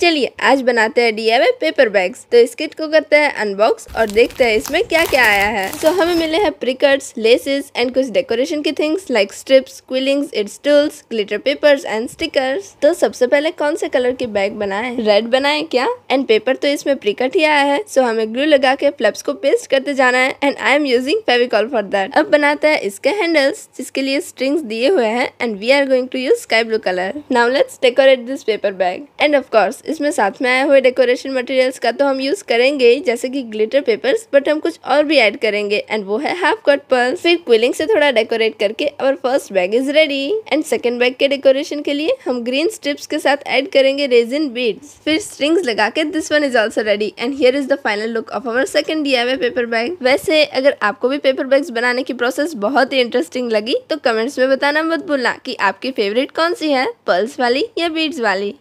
चलिए आज बनाते हैं डी पेपर बैग्स तो इस किट को करते हैं अनबॉक्स और देखते हैं इसमें क्या क्या आया है तो so, हमें मिले हैं प्रिकर्ट्स लेसेस एंड कुछ डेकोरेशन की things like strips quillings its tools glitter papers and stickers तो सबसे पहले कौन से कलर की बैग बनाए रेड बनाए क्या एंड पेपर तो इसमें प्रिकट ही आया है सो so, हमें ग्लू लगा के प्लब्स को पेस्ट करते जाना है and I am using Fevicol for that अब बनाते हैं इसके हैंडल्स जिसके लिए स्ट्रिंग्स दिए हुए हैं and we are going to use sky blue colour now let's decorate this paper bag and of course इसमें साथ में आए हुए डेकोरेशन मटेरियल्स का तो हम यूज़ करेंगे जैसे कि ग्लिटर पेपर्स बट हम कुछ और भी ऐड करेंगे एंड वो है हाफ कट पर्ल फिर क्विलिंग से थोड़ा डेकोरेट करके और first bag is ready and second bag के डेकोरेशन के लिए हम ग्रीन स्ट्रिप्स के साथ एड करेंगे रेजिन बीड्स फिर स्ट्रिंग्स लगा के this one is also ready and here is the final look of our second D I paper bag वैसे अगर आपको भी पेपर बैग्स बनाने की प्रोसेस बहुत ही इंटरेस्टिंग लगी तो कमेंट्स में बताना मत भूलना कि आपकी फेवरेट कौन सी है पर्ल्स वाली या बीड्स वाली